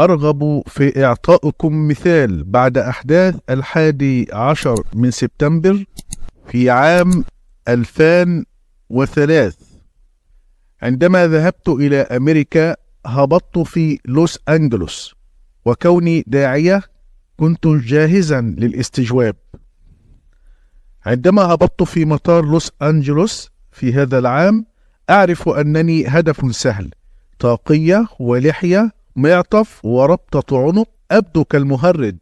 أرغب في إعطائكم مثال بعد أحداث الحادي عشر من سبتمبر في عام 2003 عندما ذهبت إلى أمريكا هبطت في لوس أنجلوس وكوني داعية كنت جاهزا للاستجواب عندما هبطت في مطار لوس أنجلوس في هذا العام أعرف أنني هدف سهل طاقية ولحية معطف وربطة عنق أبدو كالمهرج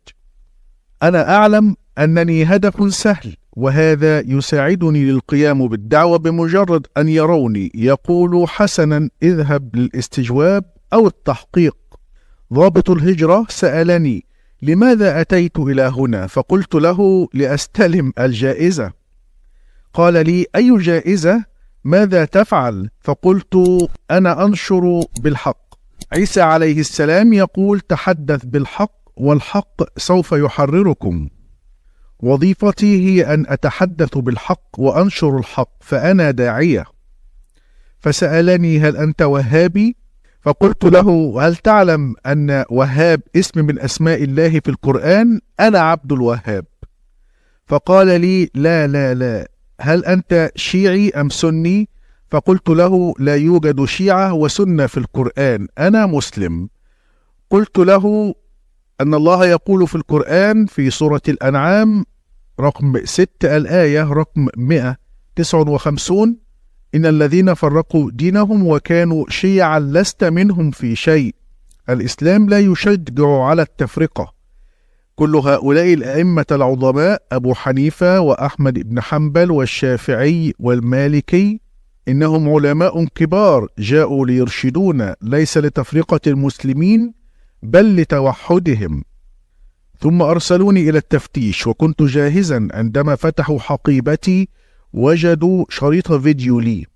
أنا أعلم أنني هدف سهل وهذا يساعدني للقيام بالدعوة بمجرد أن يروني يقول حسنا اذهب للاستجواب أو التحقيق ضابط الهجرة سألني لماذا أتيت إلى هنا فقلت له لأستلم الجائزة قال لي أي جائزة ماذا تفعل فقلت أنا أنشر بالحق عيسى عليه السلام يقول تحدث بالحق والحق سوف يحرركم وظيفتي هي ان اتحدث بالحق وانشر الحق فانا داعيه فسالني هل انت وهابي فقلت له هل تعلم ان وهاب اسم من اسماء الله في القران انا عبد الوهاب فقال لي لا لا لا هل انت شيعي ام سني فقلت له لا يوجد شيعة وسنة في القرآن أنا مسلم قلت له أن الله يقول في القرآن في سورة الأنعام رقم 6 الآية رقم 159 إن الذين فرقوا دينهم وكانوا شيعا لست منهم في شيء الإسلام لا يشجع على التفرقة كل هؤلاء الأئمة العظماء أبو حنيفة وأحمد بن حنبل والشافعي والمالكي إنهم علماء كبار جاءوا ليرشدونا ليس لتفرقة المسلمين بل لتوحدهم ثم أرسلوني إلى التفتيش وكنت جاهزا عندما فتحوا حقيبتي وجدوا شريط فيديو لي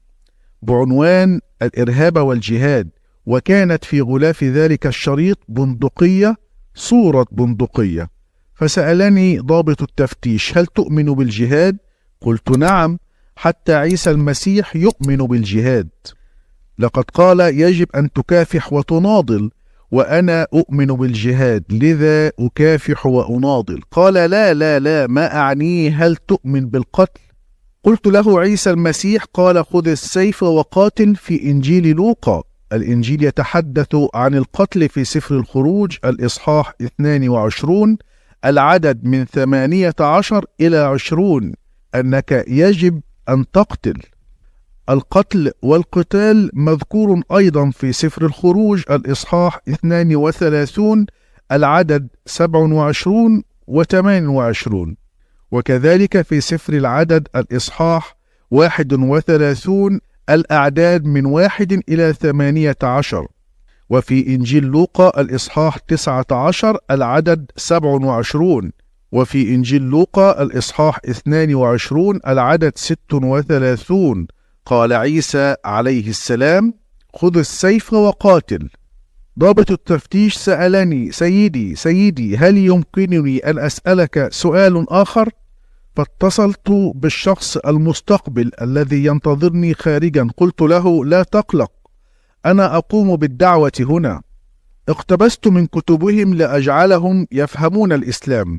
بعنوان الإرهاب والجهاد وكانت في غلاف ذلك الشريط بندقية صورة بندقية فسألني ضابط التفتيش هل تؤمن بالجهاد؟ قلت نعم حتى عيسى المسيح يؤمن بالجهاد لقد قال يجب أن تكافح وتناضل وأنا أؤمن بالجهاد لذا أكافح وأناضل قال لا لا لا ما أعنيه هل تؤمن بالقتل قلت له عيسى المسيح قال خذ السيف وقاتل في إنجيل لوقا الإنجيل يتحدث عن القتل في سفر الخروج الإصحاح 22 العدد من 18 إلى 20 أنك يجب أن تقتل القتل والقتال مذكور أيضا في سفر الخروج الإصحاح 32 العدد 27 و 28 وكذلك في سفر العدد الإصحاح 31 الأعداد من واحد إلى 18 وفي إنجيل لوقا الإصحاح 19 العدد 27 وفي إنجيل لوقا الإصحاح 22 العدد 36 قال عيسى عليه السلام خذ السيف وقاتل ضابط التفتيش سألني سيدي سيدي هل يمكنني أن أسألك سؤال آخر؟ فاتصلت بالشخص المستقبل الذي ينتظرني خارجا قلت له لا تقلق أنا أقوم بالدعوة هنا اقتبست من كتبهم لأجعلهم يفهمون الإسلام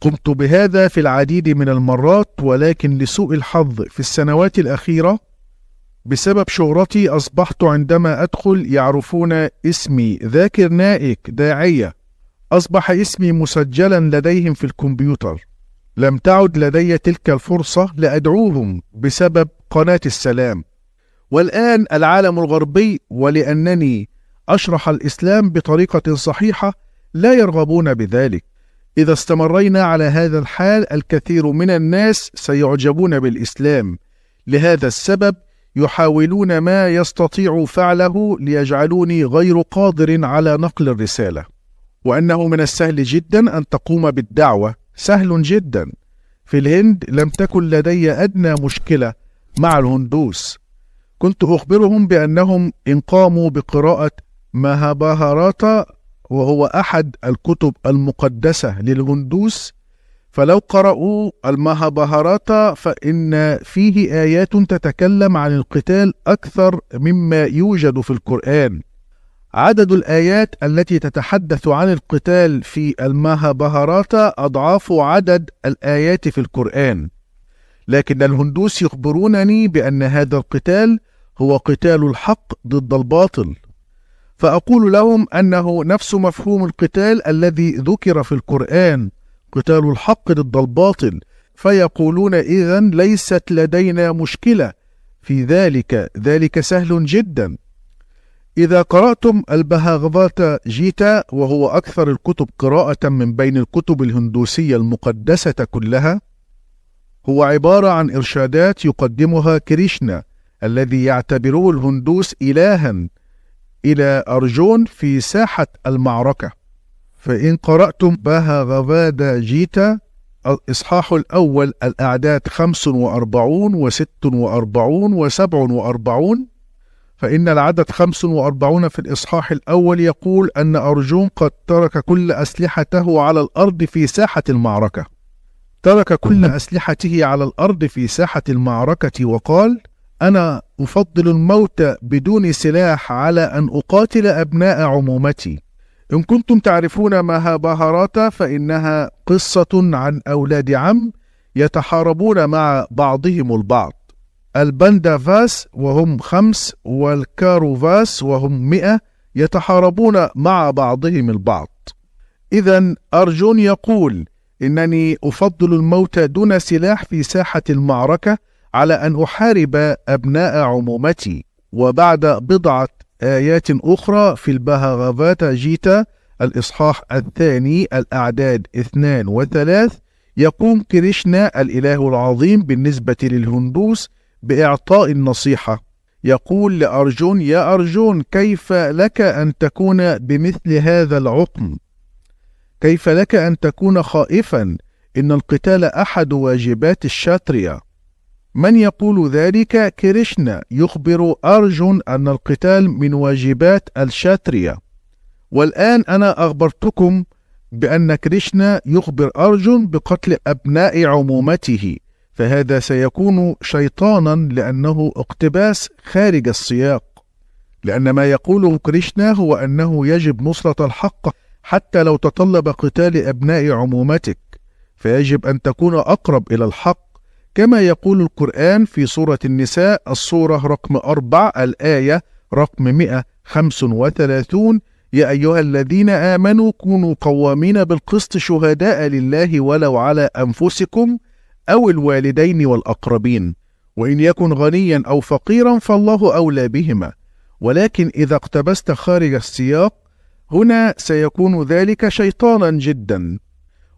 قمت بهذا في العديد من المرات ولكن لسوء الحظ في السنوات الأخيرة بسبب شهرتي أصبحت عندما أدخل يعرفون اسمي ذاكر نائك داعية أصبح اسمي مسجلا لديهم في الكمبيوتر لم تعد لدي تلك الفرصة لأدعوهم بسبب قناة السلام والآن العالم الغربي ولأنني أشرح الإسلام بطريقة صحيحة لا يرغبون بذلك إذا استمرينا على هذا الحال الكثير من الناس سيعجبون بالإسلام لهذا السبب يحاولون ما يستطيع فعله ليجعلوني غير قادر على نقل الرسالة وأنه من السهل جدا أن تقوم بالدعوة سهل جدا في الهند لم تكن لدي أدنى مشكلة مع الهندوس كنت أخبرهم بأنهم إن قاموا بقراءة مهاباهاراتا وهو أحد الكتب المقدسة للهندوس فلو قرأوا المهابهاراتا فإن فيه آيات تتكلم عن القتال أكثر مما يوجد في القرآن عدد الآيات التي تتحدث عن القتال في المهابهاراتا أضعاف عدد الآيات في القرآن لكن الهندوس يخبرونني بأن هذا القتال هو قتال الحق ضد الباطل فأقول لهم أنه نفس مفهوم القتال الذي ذكر في القرآن قتال الحق ضد الباطل فيقولون إذا ليست لدينا مشكلة في ذلك ذلك سهل جدا إذا قرأتم البهاغفاتا جيتا وهو أكثر الكتب قراءة من بين الكتب الهندوسية المقدسة كلها هو عبارة عن إرشادات يقدمها كريشنا الذي يعتبره الهندوس إلها إلى أرجون في ساحة المعركة فإن قرأتم بها غفادا جيتا الإصحاح الأول الأعداد 45 و 46 و 47 فإن العدد 45 في الإصحاح الأول يقول أن أرجون قد ترك كل أسلحته على الأرض في ساحة المعركة ترك كل أسلحته على الأرض في ساحة المعركة وقال أنا أفضل الموت بدون سلاح على أن أقاتل أبناء عمومتي إن كنتم تعرفون ما بهارات فإنها قصة عن أولاد عم يتحاربون مع بعضهم البعض البندافاس وهم خمس والكاروفاس وهم مئة يتحاربون مع بعضهم البعض إذا أرجون يقول إنني أفضل الموت دون سلاح في ساحة المعركة على أن أحارب أبناء عمومتي وبعد بضعة آيات أخرى في البهاغافاتا جيتا الإصحاح الثاني الأعداد اثنان وثلاث يقوم كريشنا الإله العظيم بالنسبة للهندوس بإعطاء النصيحة يقول لأرجون يا أرجون كيف لك أن تكون بمثل هذا العقم كيف لك أن تكون خائفا إن القتال أحد واجبات الشاتريا من يقول ذلك كريشنا يخبر أرجن أن القتال من واجبات الشاترية والآن أنا أخبرتكم بأن كريشنا يخبر أرجن بقتل أبناء عمومته فهذا سيكون شيطانا لأنه اقتباس خارج السياق لأن ما يقوله كريشنا هو أنه يجب نصرة الحق حتى لو تطلب قتال أبناء عمومتك فيجب أن تكون أقرب إلى الحق كما يقول القرآن في سورة النساء الصورة رقم أربع الآية رقم 135 يا أيها الذين آمنوا كونوا قوامين بالقسط شهداء لله ولو على أنفسكم أو الوالدين والأقربين وإن يكن غنيا أو فقيرا فالله أولى بهما ولكن إذا اقتبست خارج السياق هنا سيكون ذلك شيطانا جدا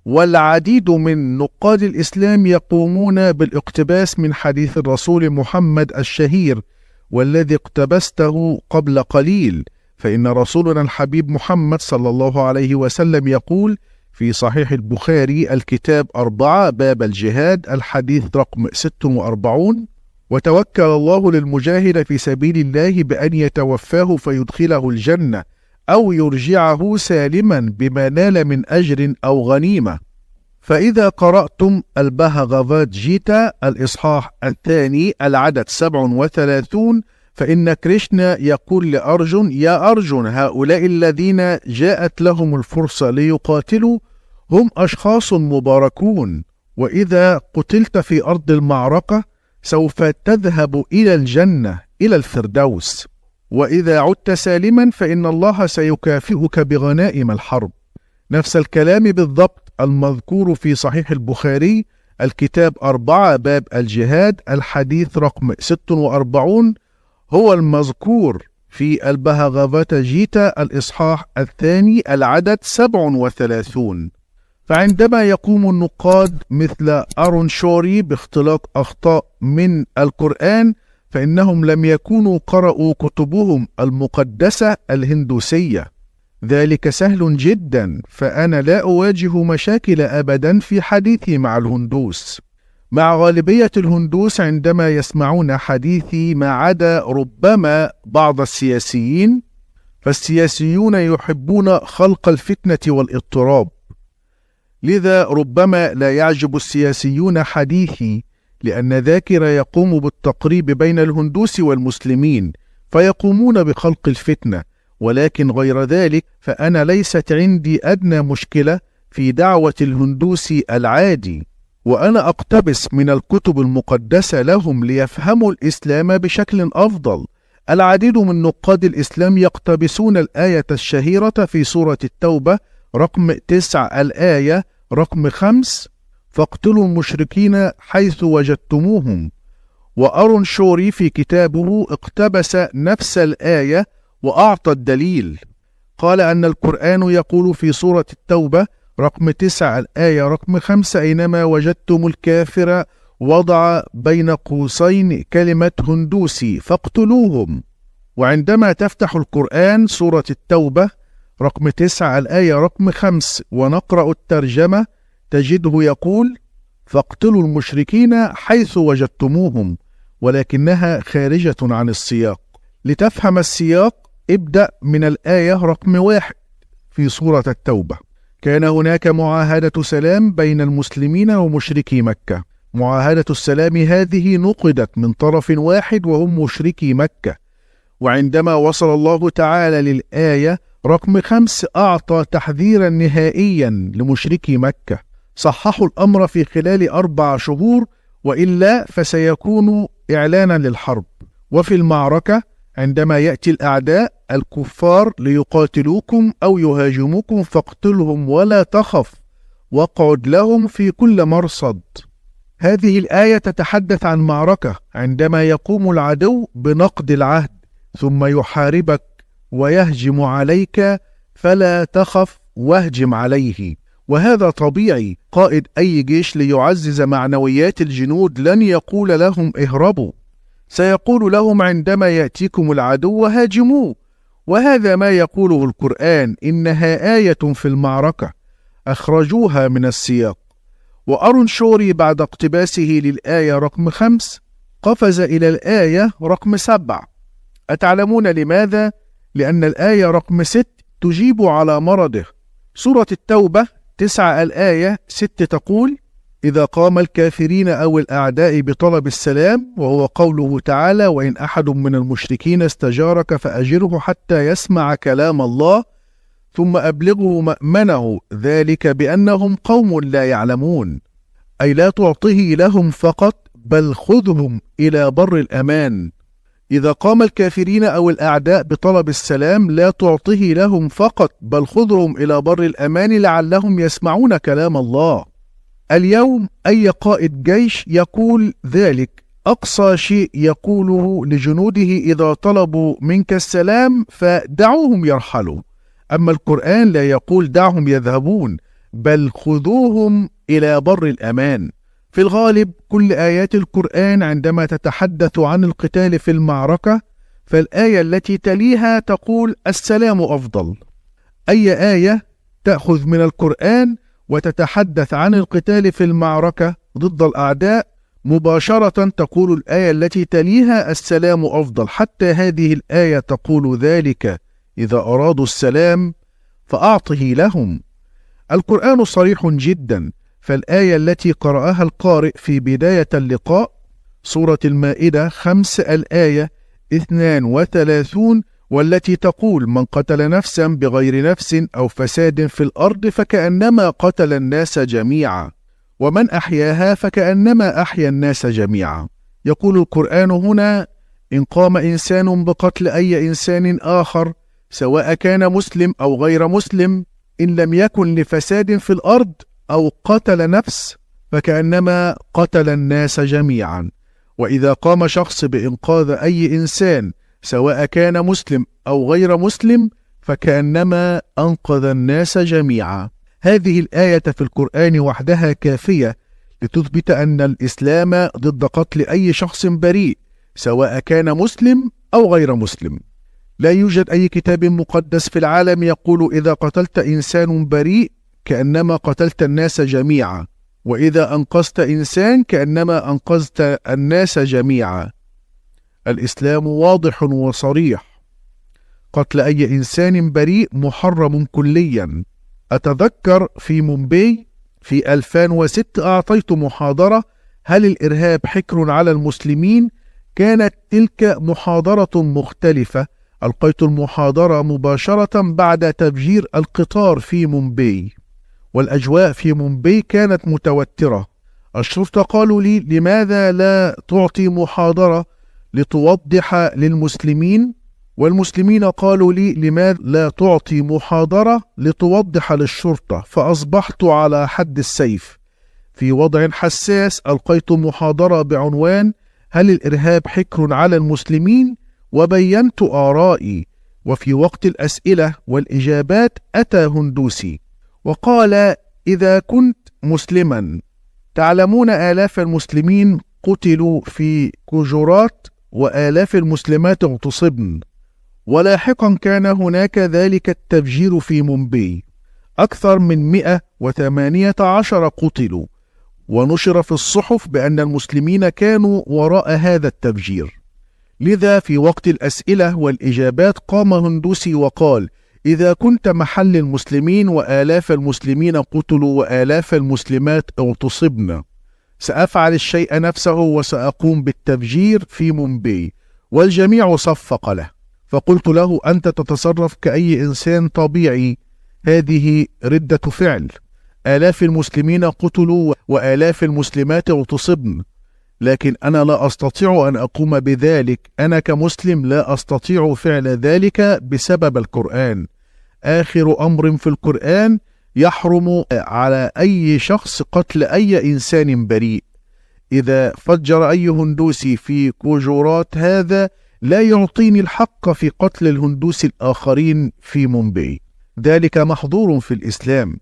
والعديد من نقاد الإسلام يقومون بالاقتباس من حديث الرسول محمد الشهير والذي اقتبسته قبل قليل فإن رسولنا الحبيب محمد صلى الله عليه وسلم يقول في صحيح البخاري الكتاب أربعة باب الجهاد الحديث رقم 46 وتوكل الله للمجاهد في سبيل الله بأن يتوفاه فيدخله الجنة أو يرجعه سالما بما نال من أجر أو غنيمة فإذا قرأتم البهغفات جيتا الإصحاح الثاني العدد 37 فإن كريشنا يقول لأرجن يا أرجن هؤلاء الذين جاءت لهم الفرصة ليقاتلوا هم أشخاص مباركون وإذا قتلت في أرض المعركة سوف تذهب إلى الجنة إلى الفردوس واذا عدت سالما فان الله سيكافئك بغنائم الحرب نفس الكلام بالضبط المذكور في صحيح البخاري الكتاب أربعة باب الجهاد الحديث رقم 46 هو المذكور في البهغافاتا جيتا الإصحاح الثاني العدد 37 فعندما يقوم النقاد مثل أرون شوري باختلاق أخطاء من القرآن فإنهم لم يكونوا قرأوا كتبهم المقدسة الهندوسية ذلك سهل جدا فأنا لا أواجه مشاكل أبدا في حديثي مع الهندوس مع غالبية الهندوس عندما يسمعون حديثي ما عدا ربما بعض السياسيين فالسياسيون يحبون خلق الفتنة والاضطراب لذا ربما لا يعجب السياسيون حديثي لأن ذاكر يقوم بالتقريب بين الهندوس والمسلمين فيقومون بخلق الفتنة ولكن غير ذلك فأنا ليست عندي أدنى مشكلة في دعوة الهندوس العادي وأنا أقتبس من الكتب المقدسة لهم ليفهموا الإسلام بشكل أفضل العديد من نقاد الإسلام يقتبسون الآية الشهيرة في سورة التوبة رقم 9 الآية رقم 5 فاقتلوا المشركين حيث وجدتموهم وأرون شوري في كتابه اقتبس نفس الآية وأعطى الدليل قال أن القرآن يقول في سورة التوبة رقم تسعة الآية رقم خمسة أينما وجدتم الكافر وضع بين قوسين كلمة هندوسي فاقتلوهم وعندما تفتح القرآن سورة التوبة رقم تسعة الآية رقم خمس ونقرأ الترجمة تجده يقول فاقتلوا المشركين حيث وجدتموهم ولكنها خارجة عن السياق لتفهم السياق ابدأ من الآية رقم واحد في سورة التوبة كان هناك معاهدة سلام بين المسلمين ومشركي مكة معاهدة السلام هذه نقدت من طرف واحد وهم مشركي مكة وعندما وصل الله تعالى للآية رقم خمس أعطى تحذيرا نهائيا لمشركي مكة صححوا الأمر في خلال أربع شهور وإلا فسيكون إعلانا للحرب وفي المعركة عندما يأتي الأعداء الكفار ليقاتلوكم أو يهاجموكم فاقتلهم ولا تخف واقعد لهم في كل مرصد هذه الآية تتحدث عن معركة عندما يقوم العدو بنقد العهد ثم يحاربك ويهجم عليك فلا تخف واهجم عليه وهذا طبيعي قائد أي جيش ليعزز معنويات الجنود لن يقول لهم اهربوا سيقول لهم عندما يأتيكم العدو هاجموه وهذا ما يقوله القرآن إنها آية في المعركة أخرجوها من السياق وأرون شوري بعد اقتباسه للآية رقم خمس قفز إلى الآية رقم سبع أتعلمون لماذا؟ لأن الآية رقم ست تجيب على مرضه سورة التوبة تسعة الآية ستة تقول إذا قام الكافرين أو الأعداء بطلب السلام وهو قوله تعالى وإن أحد من المشركين استجارك فأجره حتى يسمع كلام الله ثم أبلغه مأمنه ذلك بأنهم قوم لا يعلمون أي لا تعطه لهم فقط بل خذهم إلى بر الأمان إذا قام الكافرين أو الأعداء بطلب السلام لا تعطه لهم فقط بل خذهم إلى بر الأمان لعلهم يسمعون كلام الله اليوم أي قائد جيش يقول ذلك أقصى شيء يقوله لجنوده إذا طلبوا منك السلام فدعوهم يرحلوا أما القرآن لا يقول دعهم يذهبون بل خذوهم إلى بر الأمان في الغالب كل آيات القرآن عندما تتحدث عن القتال في المعركة فالآية التي تليها تقول السلام أفضل. أي آية تأخذ من القرآن وتتحدث عن القتال في المعركة ضد الأعداء مباشرة تقول الآية التي تليها السلام أفضل حتى هذه الآية تقول ذلك إذا أرادوا السلام فأعطه لهم. القرآن صريح جدا فالآية التي قرأها القارئ في بداية اللقاء سورة المائدة خمس الآية 32 والتي تقول من قتل نفسا بغير نفس أو فساد في الأرض فكأنما قتل الناس جميعا ومن أحياها فكأنما أحيا الناس جميعا يقول القرآن هنا إن قام إنسان بقتل أي إنسان آخر سواء كان مسلم أو غير مسلم إن لم يكن لفساد في الأرض أو قتل نفس فكأنما قتل الناس جميعا وإذا قام شخص بإنقاذ أي إنسان سواء كان مسلم أو غير مسلم فكأنما أنقذ الناس جميعا هذه الآية في القرآن وحدها كافية لتثبت أن الإسلام ضد قتل أي شخص بريء سواء كان مسلم أو غير مسلم لا يوجد أي كتاب مقدس في العالم يقول إذا قتلت إنسان بريء كأنما قتلت الناس جميعا وإذا أنقذت إنسان كأنما أنقذت الناس جميعا الإسلام واضح وصريح قتل أي إنسان بريء محرم كليا أتذكر في مومبي في 2006 أعطيت محاضرة هل الإرهاب حكر على المسلمين؟ كانت تلك محاضرة مختلفة ألقيت المحاضرة مباشرة بعد تفجير القطار في مومبي والأجواء في مومبي كانت متوترة الشرطة قالوا لي لماذا لا تعطي محاضرة لتوضح للمسلمين والمسلمين قالوا لي لماذا لا تعطي محاضرة لتوضح للشرطة فأصبحت على حد السيف في وضع حساس ألقيت محاضرة بعنوان هل الإرهاب حكر على المسلمين وبينت آرائي وفي وقت الأسئلة والإجابات أتى هندوسي وقال إذا كنت مسلما تعلمون آلاف المسلمين قتلوا في كجرات وآلاف المسلمات اغتصبن ولاحقا كان هناك ذلك التفجير في مومبي أكثر من 118 قتلوا ونشر في الصحف بأن المسلمين كانوا وراء هذا التفجير لذا في وقت الأسئلة والإجابات قام هندوسي وقال إذا كنت محل المسلمين وآلاف المسلمين قتلوا وآلاف المسلمات اغتصبن سأفعل الشيء نفسه وسأقوم بالتفجير في مومبي والجميع صفق له فقلت له أنت تتصرف كأي إنسان طبيعي هذه ردة فعل آلاف المسلمين قتلوا وآلاف المسلمات اغتصبن لكن أنا لا أستطيع أن أقوم بذلك، أنا كمسلم لا أستطيع فعل ذلك بسبب القرآن. آخر أمر في القرآن يحرم على أي شخص قتل أي إنسان بريء. إذا فجر أي هندوسي في كوجورات هذا لا يعطيني الحق في قتل الهندوس الآخرين في مومبي ذلك محظور في الإسلام.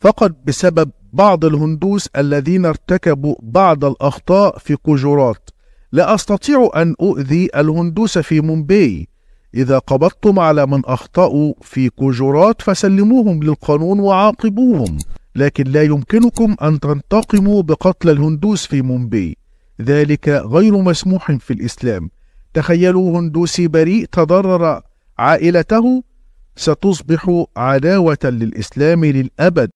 فقط بسبب بعض الهندوس الذين ارتكبوا بعض الأخطاء في قجرات لا أستطيع أن أؤذي الهندوس في مومباي إذا قبضتم على من أخطأوا في كوجورات فسلموهم للقانون وعاقبوهم لكن لا يمكنكم أن تنتقموا بقتل الهندوس في مومباي ذلك غير مسموح في الإسلام تخيلوا هندوسي بريء تضرر عائلته ستصبح عداوة للإسلام للأبد